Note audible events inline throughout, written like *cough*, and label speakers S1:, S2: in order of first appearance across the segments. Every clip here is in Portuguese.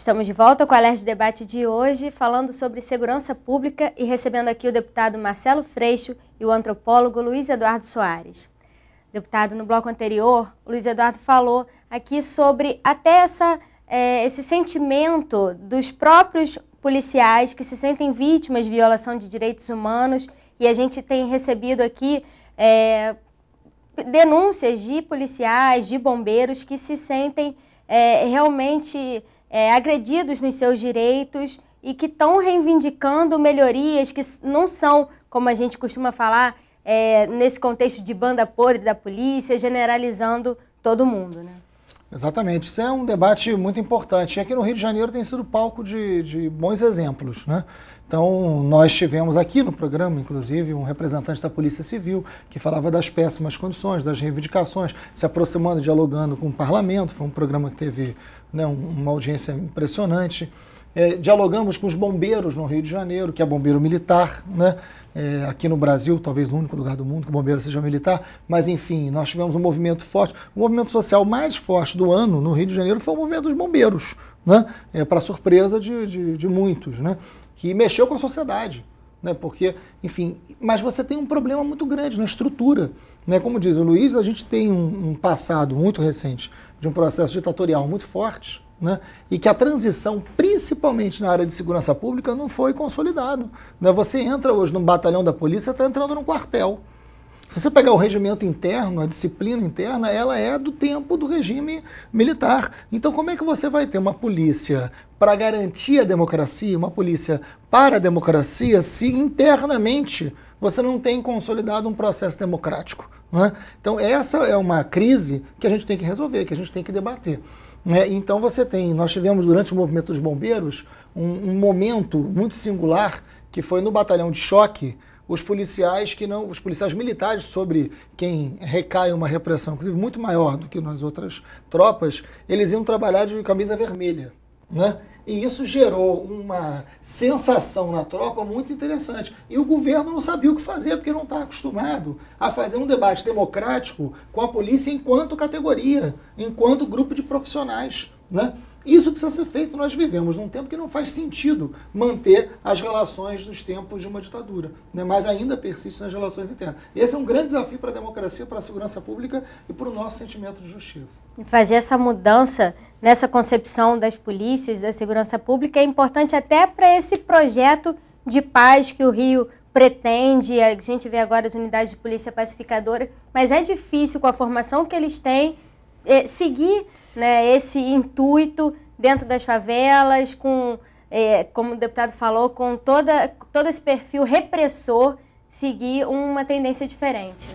S1: Estamos de volta com o Alerj Debate de hoje, falando sobre segurança pública e recebendo aqui o deputado Marcelo Freixo e o antropólogo Luiz Eduardo Soares. Deputado, no bloco anterior, o Luiz Eduardo falou aqui sobre até essa, é, esse sentimento dos próprios policiais que se sentem vítimas de violação de direitos humanos e a gente tem recebido aqui é, denúncias de policiais, de bombeiros que se sentem é, realmente é, agredidos nos seus direitos e que estão reivindicando melhorias que não são, como a gente costuma falar, é, nesse contexto de banda podre da polícia, generalizando todo mundo. Né?
S2: Exatamente, isso é um debate muito importante. E aqui no Rio de Janeiro tem sido palco de, de bons exemplos. Né? Então, nós tivemos aqui no programa, inclusive, um representante da Polícia Civil que falava das péssimas condições, das reivindicações, se aproximando, dialogando com o parlamento. Foi um programa que teve né, uma audiência impressionante. É, dialogamos com os bombeiros no Rio de Janeiro, que é bombeiro militar, né? É, aqui no Brasil, talvez o único lugar do mundo que o bombeiro seja militar, mas enfim, nós tivemos um movimento forte. O movimento social mais forte do ano no Rio de Janeiro foi o movimento dos bombeiros, né? É, para surpresa de, de, de muitos. Né? que mexeu com a sociedade. Né? Porque, enfim, mas você tem um problema muito grande na estrutura. Né? Como diz o Luiz, a gente tem um, um passado muito recente de um processo ditatorial muito forte. Né? e que a transição, principalmente na área de segurança pública, não foi consolidado. Né? Você entra hoje num batalhão da polícia, está entrando num quartel. Se você pegar o regimento interno, a disciplina interna, ela é do tempo do regime militar. Então, como é que você vai ter uma polícia para garantir a democracia, uma polícia para a democracia, se internamente você não tem consolidado um processo democrático? Né? Então, essa é uma crise que a gente tem que resolver, que a gente tem que debater. Né? Então, você tem, nós tivemos durante o movimento dos bombeiros um, um momento muito singular que foi no batalhão de choque os policiais que não, os policiais militares sobre quem recai uma repressão, inclusive muito maior do que nas outras tropas, eles iam trabalhar de camisa vermelha, né? E isso gerou uma sensação na tropa muito interessante. E o governo não sabia o que fazer, porque não está acostumado a fazer um debate democrático com a polícia enquanto categoria, enquanto grupo de profissionais. Né? Isso precisa ser feito. Nós vivemos num tempo que não faz sentido manter as relações dos tempos de uma ditadura, né? mas ainda persiste nas relações internas. Esse é um grande desafio para a democracia, para a segurança pública e para o nosso sentimento de justiça.
S1: Fazer essa mudança nessa concepção das polícias, da segurança pública, é importante até para esse projeto de paz que o Rio pretende. A gente vê agora as unidades de polícia pacificadora, mas é difícil com a formação que eles têm é, seguir né, esse intuito dentro das favelas, com, é, como o deputado falou, com toda, todo esse perfil repressor, seguir uma tendência diferente. Né?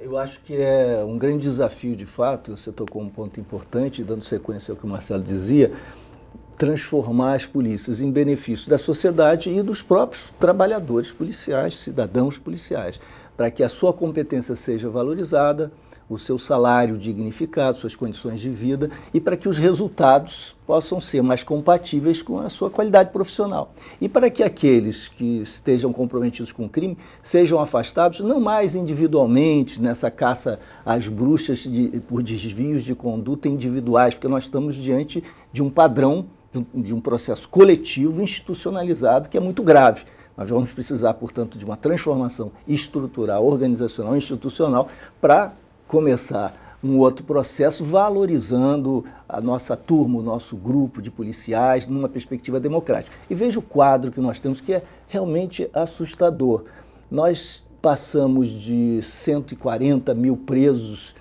S3: Eu acho que é um grande desafio, de fato, você tocou um ponto importante, dando sequência ao que o Marcelo dizia, transformar as polícias em benefício da sociedade e dos próprios trabalhadores policiais, cidadãos policiais, para que a sua competência seja valorizada, o seu salário dignificado, suas condições de vida e para que os resultados possam ser mais compatíveis com a sua qualidade profissional. E para que aqueles que estejam comprometidos com o crime sejam afastados, não mais individualmente nessa caça às bruxas de, por desvios de conduta individuais, porque nós estamos diante de um padrão, de um processo coletivo institucionalizado que é muito grave. Nós vamos precisar, portanto, de uma transformação estrutural, organizacional, institucional, para começar um outro processo valorizando a nossa turma, o nosso grupo de policiais, numa perspectiva democrática. E veja o quadro que nós temos, que é realmente assustador. Nós passamos de 140 mil presos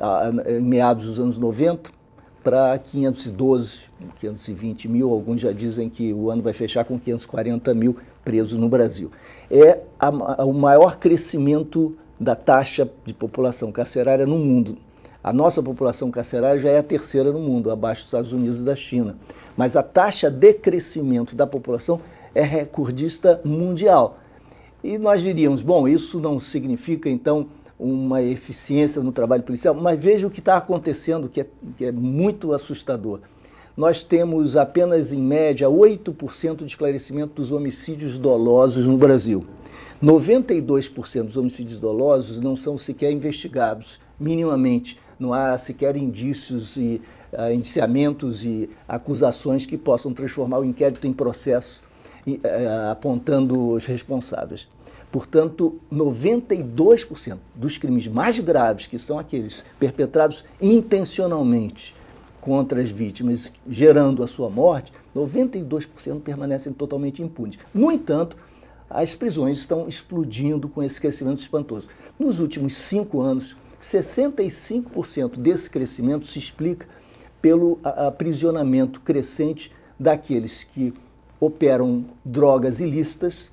S3: ah, em meados dos anos 90 para 512, 520 mil. Alguns já dizem que o ano vai fechar com 540 mil presos no Brasil. É a, a, o maior crescimento da taxa de população carcerária no mundo. A nossa população carcerária já é a terceira no mundo, abaixo dos Estados Unidos e da China. Mas a taxa de crescimento da população é recordista mundial. E nós diríamos, bom, isso não significa então uma eficiência no trabalho policial, mas veja o que está acontecendo, que é, que é muito assustador. Nós temos apenas, em média, 8% de esclarecimento dos homicídios dolosos no Brasil. 92% dos homicídios dolosos não são sequer investigados, minimamente. Não há sequer indícios e uh, indiciamentos e acusações que possam transformar o inquérito em processo, uh, apontando os responsáveis. Portanto, 92% dos crimes mais graves, que são aqueles perpetrados intencionalmente contra as vítimas, gerando a sua morte, 92% permanecem totalmente impunes. No entanto, as prisões estão explodindo com esse crescimento espantoso. Nos últimos cinco anos, 65% desse crescimento se explica pelo aprisionamento crescente daqueles que operam drogas ilícitas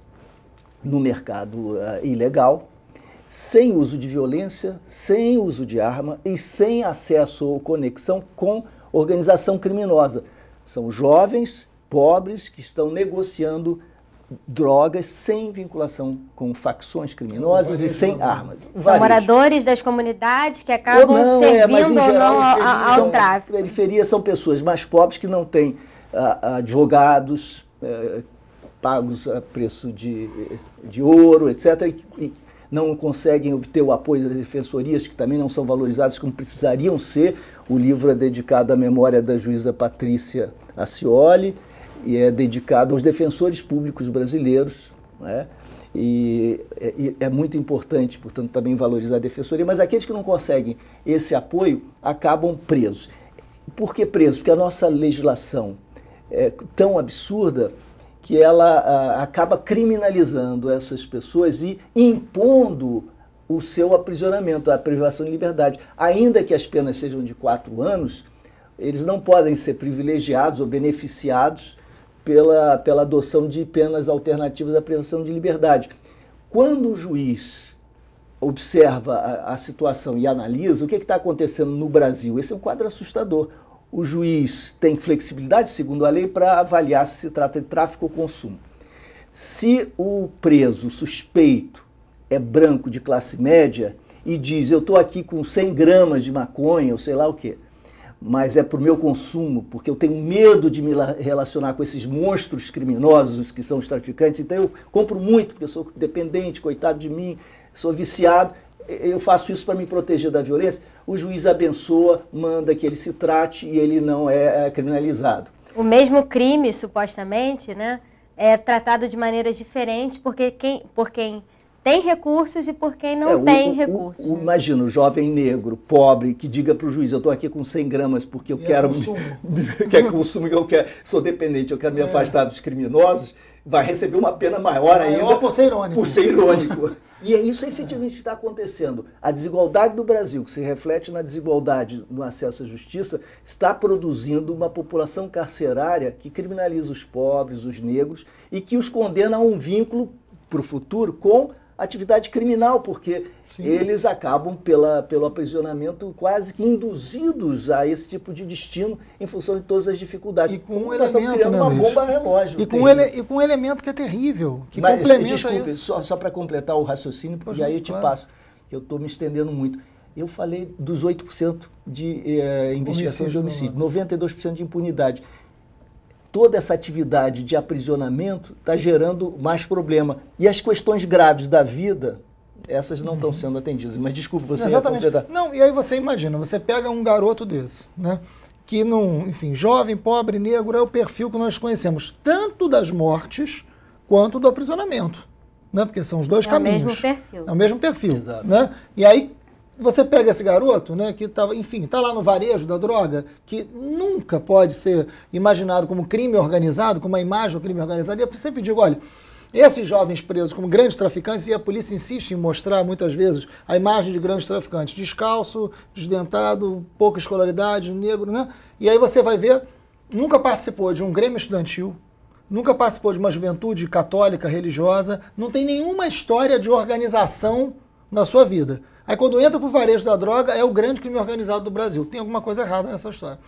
S3: no mercado uh, ilegal, sem uso de violência, sem uso de arma e sem acesso ou conexão com organização criminosa. São jovens pobres que estão negociando drogas sem vinculação com facções criminosas e sem armas. São Varejo.
S1: moradores das comunidades que acabam não, servindo é, ou não é, ao, ao, tráfico.
S3: Periferia são pessoas mais pobres que não têm ah, ah, advogados eh, pagos a preço de, de ouro, etc., e, e não conseguem obter o apoio das defensorias, que também não são valorizadas como precisariam ser. O livro é dedicado à memória da juíza Patrícia Acioli e é dedicado aos defensores públicos brasileiros, né? E é, é muito importante, portanto, também valorizar a defensoria, mas aqueles que não conseguem esse apoio acabam presos. Por que presos? Porque a nossa legislação é tão absurda que ela a, acaba criminalizando essas pessoas e impondo o seu aprisionamento, a privação de liberdade. Ainda que as penas sejam de quatro anos, eles não podem ser privilegiados ou beneficiados pela, pela adoção de penas alternativas à prevenção de liberdade. Quando o juiz observa a, a situação e analisa o que é está acontecendo no Brasil, esse é um quadro assustador. O juiz tem flexibilidade, segundo a lei, para avaliar se se trata de tráfico ou consumo. Se o preso suspeito é branco de classe média e diz eu estou aqui com 100 gramas de maconha ou sei lá o quê, mas é para o meu consumo, porque eu tenho medo de me relacionar com esses monstros criminosos que são os traficantes. Então eu compro muito, porque eu sou dependente, coitado de mim, sou viciado. Eu faço isso para me proteger da violência. O juiz abençoa, manda que ele se trate e ele não é, é criminalizado.
S1: O mesmo crime, supostamente, né, é tratado de maneiras diferentes, porque quem, por quem tem recursos e por quem não é, tem o, recursos. O, né? o,
S3: imagina, o jovem negro, pobre, que diga para o juiz, eu estou aqui com 100 gramas porque eu e é quero... *laughs* É quer consumo, eu quero, sou dependente, eu quero me é. afastar dos criminosos, vai receber uma pena maior ainda... Maior por ser irônico. Por ser irônico. *laughs* e é isso efetivamente está acontecendo. A desigualdade do Brasil, que se reflete na desigualdade no acesso à justiça, está produzindo uma população carcerária que criminaliza os pobres, os negros, e que os condena a um vínculo para o futuro com atividade criminal, porque Sim. eles acabam pela, pelo aprisionamento quase que induzidos a esse tipo de destino em função de todas as dificuldades. E com Como um elemento, né, uma bomba relógio. E com, ele,
S2: e com um elemento que é terrível, que Mas, complementa desculpe, isso.
S3: só, só para completar o raciocínio, porque aí eu te claro. passo, que eu estou me estendendo muito. Eu falei dos 8% de eh, investigação homicídio, de homicídio, 92% de impunidade toda essa atividade de aprisionamento está gerando mais problema. E as questões graves da vida, essas não estão uhum. sendo atendidas. Mas desculpe, você Exatamente.
S2: Não, e aí você imagina, você pega um garoto desse, né? Que não, enfim, jovem, pobre, negro é o perfil que nós conhecemos, tanto das mortes quanto do aprisionamento. Né? Porque são os dois é caminhos. É o mesmo perfil. É o mesmo perfil. Exato. Né? E aí você pega esse garoto, né, que tá, enfim, tá lá no varejo da droga, que nunca pode ser imaginado como crime organizado, como uma imagem do crime organizado. E eu sempre digo, olha, esses jovens presos como grandes traficantes, e a polícia insiste em mostrar muitas vezes a imagem de grandes traficantes, descalço, desdentado, pouca escolaridade, negro, né? E aí você vai ver, nunca participou de um grêmio estudantil, nunca participou de uma juventude católica, religiosa, não tem nenhuma história de organização na sua vida. Aí quando entra para o varejo da droga, é o grande crime organizado do Brasil. Tem alguma coisa errada nessa história.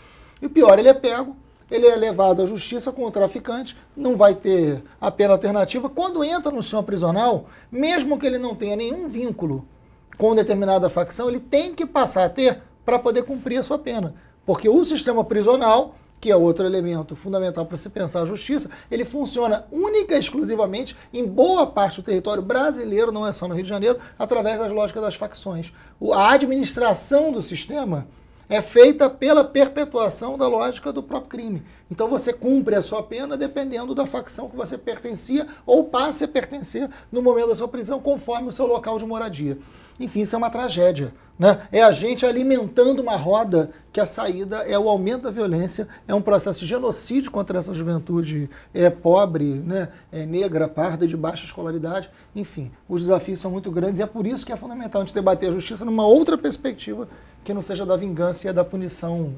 S2: E o pior, ele é pego, ele é levado à justiça com o traficante, não vai ter a pena alternativa. Quando entra no sistema prisional, mesmo que ele não tenha nenhum vínculo com determinada facção, ele tem que passar a ter para poder cumprir a sua pena. Porque o sistema prisional que é outro elemento fundamental para se pensar a justiça, ele funciona única e exclusivamente em boa parte do território brasileiro, não é só no Rio de Janeiro, através das lógicas das facções. A administração do sistema é feita pela perpetuação da lógica do próprio crime. Então você cumpre a sua pena dependendo da facção que você pertencia ou passe a pertencer no momento da sua prisão, conforme o seu local de moradia. Enfim, isso é uma tragédia. Né? É a gente alimentando uma roda que a saída é o aumento da violência, é um processo de genocídio contra essa juventude é, pobre, né? é, negra, parda, de baixa escolaridade. Enfim, os desafios são muito grandes e é por isso que é fundamental a gente debater a justiça numa outra perspectiva que não seja da vingança e da punição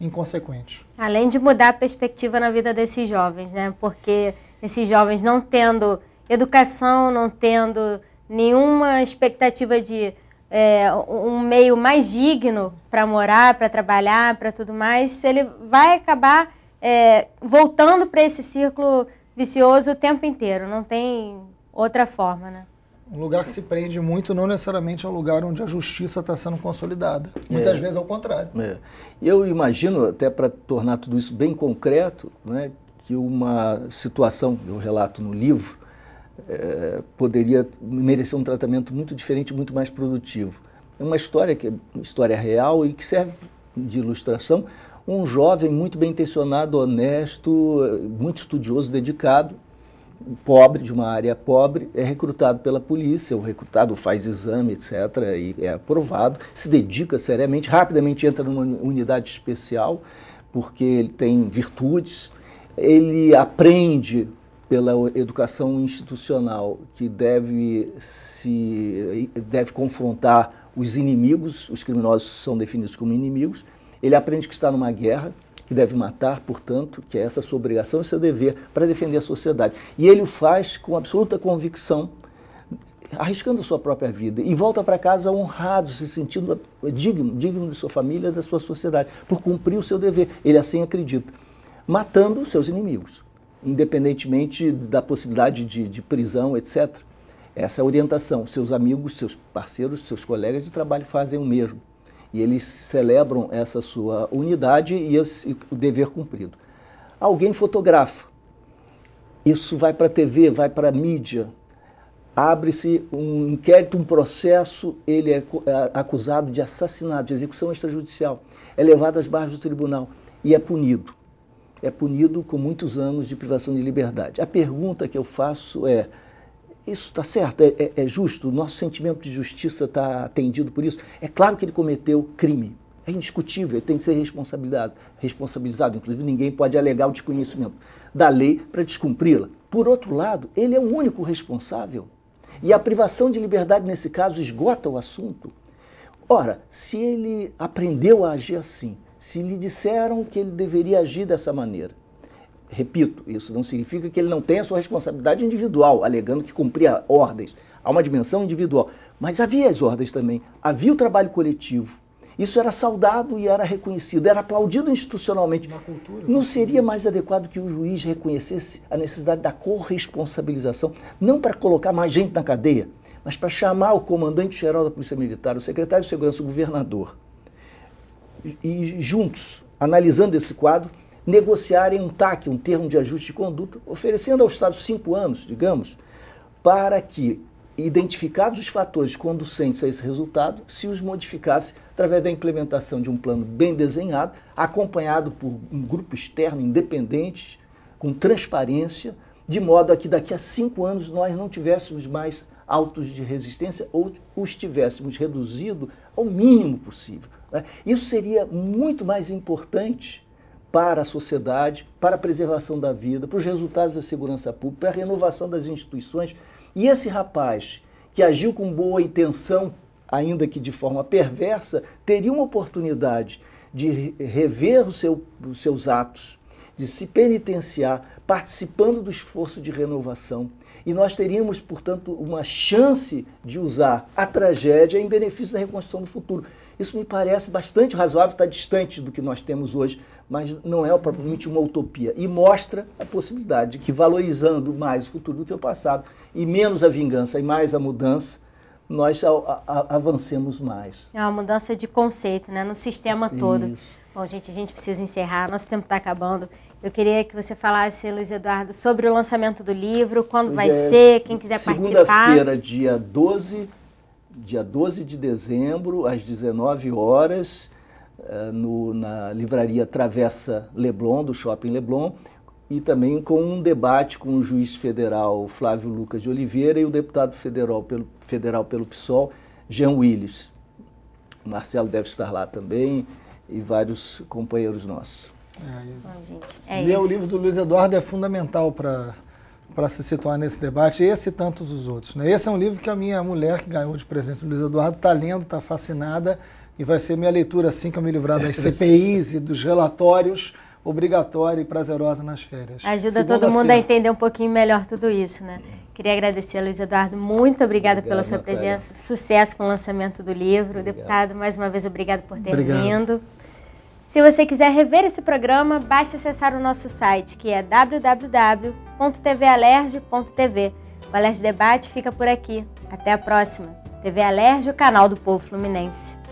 S2: inconsequente.
S1: Além de mudar a perspectiva na vida desses jovens, né? porque esses jovens não tendo educação, não tendo nenhuma expectativa de é, um meio mais digno para morar, para trabalhar, para tudo mais, ele vai acabar é, voltando para esse círculo vicioso o tempo inteiro. Não tem outra forma, né?
S2: Um lugar que se prende muito não necessariamente é um lugar onde a justiça está sendo consolidada. É. Muitas é. vezes contrário.
S3: É. Eu imagino, até para tornar tudo isso bem concreto, né, que uma situação, eu relato no livro, eh, poderia merecer um tratamento muito diferente, muito mais produtivo. É uma história que é história real e que serve de ilustração. Um jovem muito bem intencionado, honesto, muito estudioso, dedicado, pobre, de uma área pobre, é recrutado pela polícia, o recrutado faz exame, etc., e é aprovado, se dedica seriamente, rapidamente entra numa unidade especial, porque ele tem virtudes, ele aprende pela educação institucional que deve se deve confrontar os inimigos, os criminosos são definidos como inimigos. Ele aprende que está numa guerra, que deve matar, portanto, que é essa sua obrigação e seu é dever para defender a sociedade. E ele o faz com absoluta convicção, arriscando a sua própria vida e volta para casa honrado, se sentindo digno, digno de sua família, da sua sociedade, por cumprir o seu dever. Ele assim acredita, matando seus inimigos independentemente da possibilidade de, de prisão, etc. Essa é a orientação. Seus amigos, seus parceiros, seus colegas de trabalho fazem o mesmo. E eles celebram essa sua unidade e esse, o dever cumprido. Alguém fotografa. Isso vai para a TV, vai para a mídia. Abre-se um inquérito, um processo, ele é, é acusado de assassinato, de execução extrajudicial. É levado às barras do tribunal e é punido é punido com muitos anos de privação de liberdade. A pergunta que eu faço é: isso está certo? É, é, é justo? O nosso sentimento de justiça está atendido por isso? É claro que ele cometeu crime. É indiscutível, ele tem que ser responsabilizado, responsabilizado. Inclusive, ninguém pode alegar o desconhecimento da lei para descumpri-la. Por outro lado, ele é o único responsável. E a privação de liberdade, nesse caso, esgota o assunto. Ora, se ele aprendeu a agir assim, se lhe disseram que ele deveria agir dessa maneira. Repito, isso não significa que ele não tenha sua responsabilidade individual, alegando que cumpria ordens. Há uma dimensão individual. Mas havia as ordens também, havia o trabalho coletivo. Isso era saudado e era reconhecido, era aplaudido institucionalmente. Cultura, não né? seria mais adequado que o juiz reconhecesse a necessidade da corresponsabilização, não para colocar mais gente na cadeia, mas para chamar o comandante-geral da Polícia Militar, o secretário de Segurança, o governador, e juntos, analisando esse quadro, negociarem um TAC, um termo de ajuste de conduta, oferecendo ao Estado cinco anos, digamos, para que, identificados os fatores conducentes a esse resultado, se os modificasse através da implementação de um plano bem desenhado, acompanhado por um grupo externo independente, com transparência, de modo a que daqui a cinco anos nós não tivéssemos mais altos de resistência ou os tivéssemos reduzido ao mínimo possível. Né? Isso seria muito mais importante para a sociedade, para a preservação da vida, para os resultados da segurança pública, para a renovação das instituições. E esse rapaz que agiu com boa intenção, ainda que de forma perversa, teria uma oportunidade de rever seu, os seus atos, de se penitenciar, participando do esforço de renovação. E nós teríamos, portanto, uma chance de usar a tragédia em benefício da reconstrução do futuro. Isso me parece bastante razoável, está distante do que nós temos hoje, mas não é propriamente uma utopia. E mostra a possibilidade de que, valorizando mais o futuro do que o passado, e menos a vingança e mais a mudança, nós avancemos mais.
S1: É uma mudança de conceito, né, no sistema todo. Isso. Bom, gente, a gente precisa encerrar, nosso tempo está acabando. Eu queria que você falasse, Luiz Eduardo, sobre o lançamento do livro, quando vai é ser, quem quiser segunda participar. Segunda-feira,
S3: dia 12, dia 12 de dezembro, às 19 horas, eh, no, na livraria Travessa Leblon, do Shopping Leblon, e também com um debate com o juiz federal Flávio Lucas de Oliveira e o deputado federal pelo, federal pelo PSOL, Jean Willis. O Marcelo deve estar lá também e vários companheiros nossos.
S1: É, é Ler o livro
S2: do Luiz Eduardo é fundamental para para se situar nesse debate, esse e tantos os outros. Né? Esse é um livro que a minha mulher, que ganhou de presente do Luiz Eduardo, está lendo, está fascinada, e vai ser minha leitura assim que eu me livrar das *laughs* CPIs e dos relatórios obrigatória e prazerosa nas férias. Ajuda todo mundo a
S1: entender um pouquinho melhor tudo isso, né? Queria agradecer a Luiz Eduardo, muito obrigada pela sua Natália. presença, sucesso com o lançamento do livro. Obrigado. Deputado, mais uma vez, obrigado por ter obrigado. vindo. Se você quiser rever esse programa, basta acessar o nosso site, que é www.tvalerge.tv. O Alerge Debate fica por aqui. Até a próxima. TV Alerge, o canal do povo fluminense.